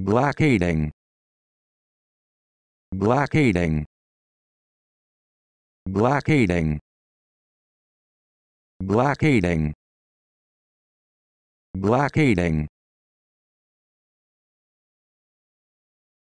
blockading blockading blockading blockading blockading